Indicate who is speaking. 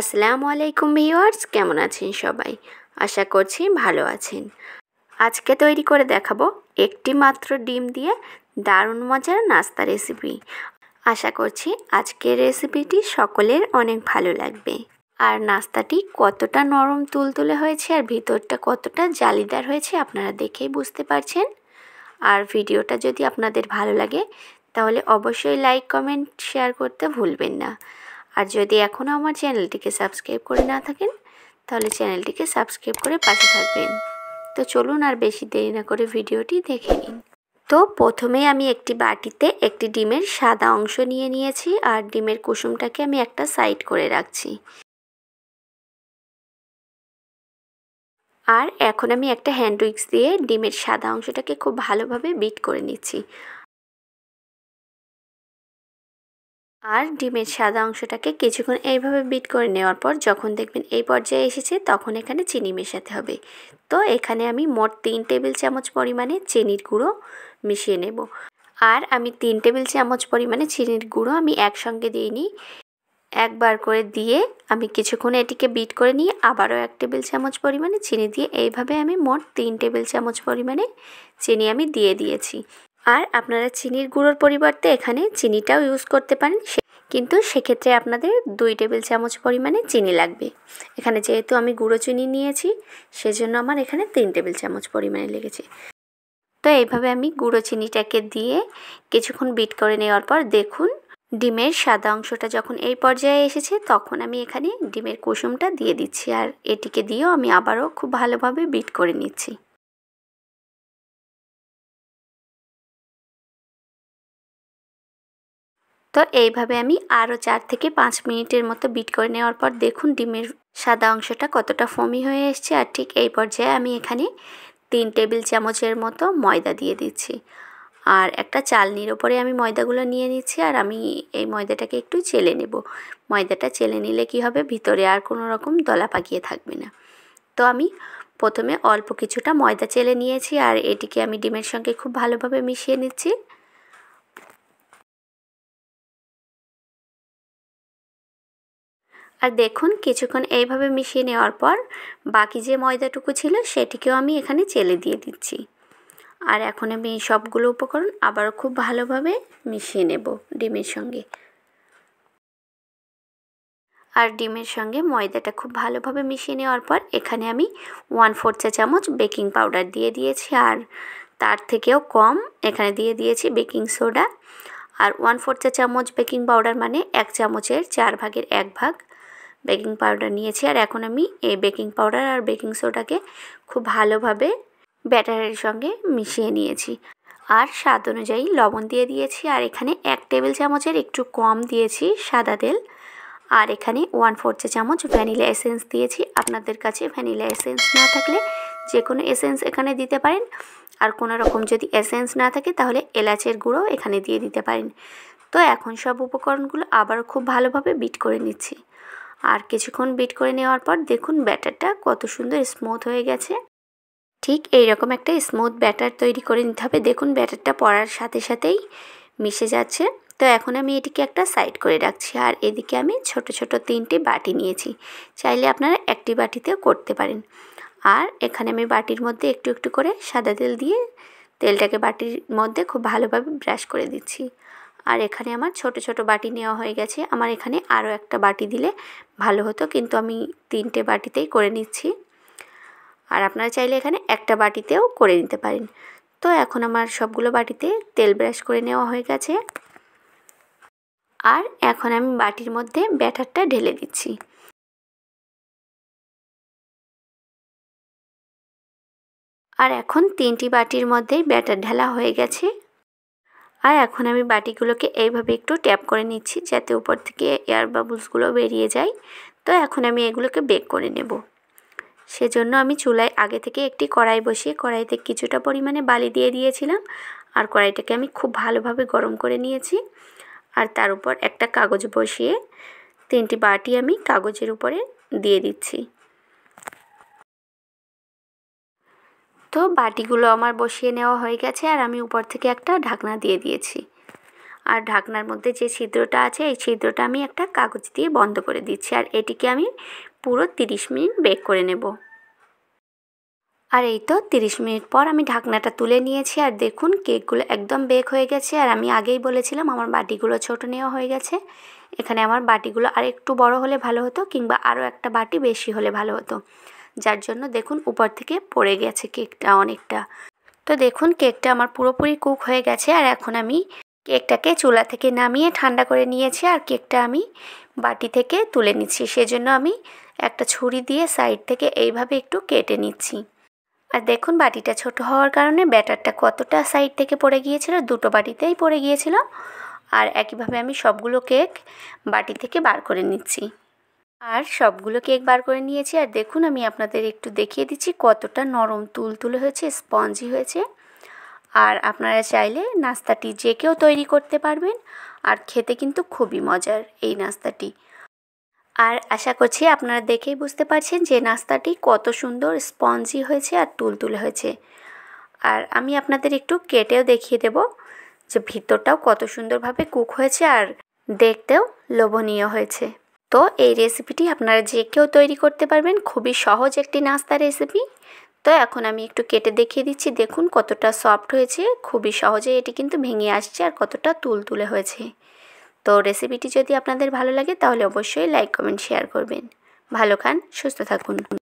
Speaker 1: আসসালামু আলাইকুম ভিওয়ার্স কেমন আছেন সবাই আশা করছি ভালো আছেন আজকে তৈরি করে দেখাবো একটি মাত্র ডিম দিয়ে দারুণ মজার নাস্তা রেসিপি আশা করছি আজকের রেসিপিটি সকলের অনেক ভালো লাগবে আর নাস্তাটি কতটা নরম তুলতুলে হয়েছে আর ভিতরটা কতটা জালিদার হয়েছে আপনারা দেখেই বুঝতে পারছেন আর ভিডিওটা যদি আপনাদের ভালো লাগে তাহলে অবশ্যই লাইক কমেন্ট শেয়ার করতে ভুলবেন না আর যদি এখনও আমার চ্যানেলটিকে সাবস্ক্রাইব করে না থাকেন তাহলে চ্যানেলটিকে সাবস্ক্রাইব করে পাশে থাকবেন তো চলুন আর বেশি দেরি না করে ভিডিওটি দেখে নিন তো প্রথমে আমি একটি বাটিতে একটি ডিমের সাদা অংশ নিয়ে নিয়েছি আর ডিমের কুসুমটাকে আমি একটা সাইড করে রাখছি আর এখন আমি একটা হ্যান্ড উইক্স দিয়ে ডিমের সাদা অংশটাকে খুব ভালোভাবে বিট করে নিচ্ছি আর ডিমের সাদা অংশটাকে কিছুক্ষণ এইভাবে বিট করে নেওয়ার পর যখন দেখবেন এই পর্যায়ে এসেছে তখন এখানে চিনি মেশাতে হবে তো এখানে আমি মোট তিন টেবিল চামচ পরিমাণে চিনির গুঁড়ো মিশিয়ে নেব আর আমি তিন টেবিল চামচ পরিমাণে চিনির গুঁড়ো আমি একসঙ্গে দিয়ে নিই একবার করে দিয়ে আমি কিছুক্ষণ এটিকে বিট করে নিয়ে আবারও এক টেবিল চামচ পরিমাণে চিনি দিয়ে এইভাবে আমি মোট তিন টেবিল চামচ পরিমাণে চিনি আমি দিয়ে দিয়েছি আর আপনারা চিনির গুঁড়োর পরিবর্তে এখানে চিনিটাও ইউজ করতে পারেন কিন্তু সেক্ষেত্রে আপনাদের দুই টেবিল চামচ পরিমাণে চিনি লাগবে এখানে যেহেতু আমি গুঁড়ো চিনি নিয়েছি সেজন্য আমার এখানে তিন টেবিল চামচ পরিমাণে লেগেছে তো এইভাবে আমি গুঁড়ো চিনিটাকে দিয়ে কিছুক্ষণ বিট করে নেওয়ার পর দেখুন ডিমের সাদা অংশটা যখন এই পর্যায়ে এসেছে তখন আমি এখানে ডিমের কুসুমটা দিয়ে দিচ্ছি আর এটিকে দিয়েও আমি আবারও খুব ভালোভাবে বিট করে নিচ্ছি তো এইভাবে আমি আরও চার থেকে পাঁচ মিনিটের মতো বিট করে নেওয়ার পর দেখুন ডিমের সাদা অংশটা কতটা ফমি হয়ে এসছে আর ঠিক এই পর্যায়ে আমি এখানে তিন টেবিল চামচের মতো ময়দা দিয়ে দিচ্ছি আর একটা চালনির ওপরে আমি ময়দাগুলো নিয়ে নিচ্ছি আর আমি এই ময়দাটাকে একটু চেলে নেব ময়দাটা চেলে নিলে কি হবে ভিতরে আর কোনো রকম দলা পাকিয়ে থাকবে না তো আমি প্রথমে অল্প কিছুটা ময়দা চেলে নিয়েছি আর এটিকে আমি ডিমের সঙ্গে খুব ভালোভাবে মিশিয়ে নিচ্ছি আর দেখুন কিছুক্ষণ এইভাবে মিশিয়ে নেওয়ার পর বাকি যে ময়দাটুকু ছিল সেটিকেও আমি এখানে চেলে দিয়ে দিচ্ছি আর এখন আমি সবগুলো উপকরণ আবার খুব ভালোভাবে মিশিয়ে নেব ডিমের সঙ্গে আর ডিমের সঙ্গে ময়দাটা খুব ভালোভাবে মিশিয়ে নেওয়ার পর এখানে আমি ওয়ান ফোর চা চামচ বেকিং পাউডার দিয়ে দিয়েছি আর তার থেকেও কম এখানে দিয়ে দিয়েছি বেকিং সোডা আর ওয়ান ফোর চা চামচ বেকিং পাউডার মানে এক চামচের চার ভাগের এক ভাগ বেকিং পাউডার নিয়েছি আর এখন আমি এই বেকিং পাউডার আর বেকিং সোডাকে খুব ভালোভাবে ব্যাটারের সঙ্গে মিশিয়ে নিয়েছি আর স্বাদ অনুযায়ী লবণ দিয়ে দিয়েছি আর এখানে এক টেবিল চামচের একটু কম দিয়েছি সাদা তেল আর এখানে ওয়ান ফোর্থ চামচ ভ্যানিলা এসেন্স দিয়েছি আপনাদের কাছে ভ্যানিলা এসেন্স না থাকলে যে কোনো এসেন্স এখানে দিতে পারেন আর কোনো রকম যদি এসেন্স না থাকে তাহলে এলাচের গুঁড়ো এখানে দিয়ে দিতে পারেন তো এখন সব উপকরণগুলো আবারও খুব ভালোভাবে বিট করে নিচ্ছি আর কিছুক্ষণ বিট করে নেওয়ার পর দেখুন ব্যাটারটা কত সুন্দর স্মুথ হয়ে গেছে ঠিক এই রকম একটা স্মুথ ব্যাটার তৈরি করে নিতে হবে দেখুন ব্যাটারটা পড়ার সাথে সাথেই মিশে যাচ্ছে তো এখন আমি এটিকে একটা সাইড করে রাখছি আর এদিকে আমি ছোট ছোট তিনটি বাটি নিয়েছি চাইলে আপনারা একটি বাটিতেও করতে পারেন আর এখানে আমি বাটির মধ্যে একটু একটু করে সাদা তেল দিয়ে তেলটাকে বাটির মধ্যে খুব ভালোভাবে ব্রাশ করে দিচ্ছি আর এখানে আমার ছোট ছোট বাটি নেওয়া হয়ে গেছে আমার এখানে আরও একটা বাটি দিলে ভালো হতো কিন্তু আমি তিনটে বাটিতেই করে নিচ্ছি আর আপনারা চাইলে এখানে একটা বাটিতেও করে নিতে পারেন তো এখন আমার সবগুলো বাটিতে তেল ব্রাশ করে নেওয়া হয়ে গেছে আর এখন আমি বাটির মধ্যে ব্যাটারটা ঢেলে দিচ্ছি আর এখন তিনটি বাটির মধ্যেই ব্যাটার ঢালা হয়ে গেছে আর এখন আমি বাটিগুলোকে এইভাবে একটু ট্যাপ করে নিচ্ছি যাতে উপর থেকে এয়ার বাবলসগুলো বেরিয়ে যায় তো এখন আমি এগুলোকে বেক করে নেব সেজন্য আমি চুলায় আগে থেকে একটি কড়াই বসিয়ে কড়াইতে কিছুটা পরিমাণে বালি দিয়ে দিয়েছিলাম আর কড়াইটাকে আমি খুব ভালোভাবে গরম করে নিয়েছি আর তার উপর একটা কাগজ বসিয়ে তিনটি বাটি আমি কাগজের উপরে দিয়ে দিচ্ছি তো বাটিগুলো আমার বসিয়ে নেওয়া হয়ে গেছে আর আমি উপর থেকে একটা ঢাকনা দিয়ে দিয়েছি আর ঢাকনার মধ্যে যে ছিদ্রটা আছে এই ছিদ্রটা আমি একটা কাগজ দিয়ে বন্ধ করে দিচ্ছি আর এটিকে আমি পুরো তিরিশ মিনিট বেক করে নেব আর এই তো তিরিশ মিনিট পর আমি ঢাকনাটা তুলে নিয়েছি আর দেখুন কেকগুলো একদম বেক হয়ে গেছে আর আমি আগেই বলেছিলাম আমার বাটিগুলো ছোট নেওয়া হয়ে গেছে এখানে আমার বাটিগুলো আর একটু বড় হলে ভালো হতো কিংবা আরও একটা বাটি বেশি হলে ভালো হতো যার জন্য দেখুন উপর থেকে পড়ে গেছে কেকটা অনেকটা তো দেখুন কেকটা আমার পুরোপুরি কুক হয়ে গেছে আর এখন আমি কেকটাকে চুলা থেকে নামিয়ে ঠান্ডা করে নিয়েছি আর কেকটা আমি বাটি থেকে তুলে নিচ্ছি সেজন্য আমি একটা ছুরি দিয়ে সাইড থেকে এইভাবে একটু কেটে নিচ্ছি আর দেখুন বাটিটা ছোট হওয়ার কারণে ব্যাটারটা কতটা সাইড থেকে পড়ে গিয়েছিল দুটো বাটিতেই পড়ে গিয়েছিল আর একইভাবে আমি সবগুলো কেক বাটি থেকে বার করে নিচ্ছি আর সবগুলো কেক বার করে নিয়েছি আর দেখুন আমি আপনাদের একটু দেখিয়ে দিচ্ছি কতটা নরম তুলতুলে হয়েছে স্পঞ্জি হয়েছে আর আপনারা চাইলে নাস্তাটি যে কেউ তৈরি করতে পারবেন আর খেতে কিন্তু খুবই মজার এই নাস্তাটি আর আশা করছি আপনারা দেখেই বুঝতে পারছেন যে নাস্তাটি কত সুন্দর স্পঞ্জি হয়েছে আর তুলতুলে হয়েছে আর আমি আপনাদের একটু কেটেও দেখিয়ে দেব যে ভিতরটাও কত সুন্দরভাবে কুক হয়েছে আর দেখতেও লোভনীয় হয়েছে তো এই রেসিপিটি আপনারা যে কেউ তৈরি করতে পারবেন খুবই সহজ একটি নাস্তা রেসিপি তো এখন আমি একটু কেটে দেখিয়ে দিচ্ছি দেখুন কতটা সফট হয়েছে খুবই সহজে এটি কিন্তু ভেঙে আসছে আর কতটা তুলতুলে হয়েছে তো রেসিপিটি যদি আপনাদের ভালো লাগে তাহলে অবশ্যই লাইক কমেন্ট শেয়ার করবেন ভালো খান সুস্থ থাকুন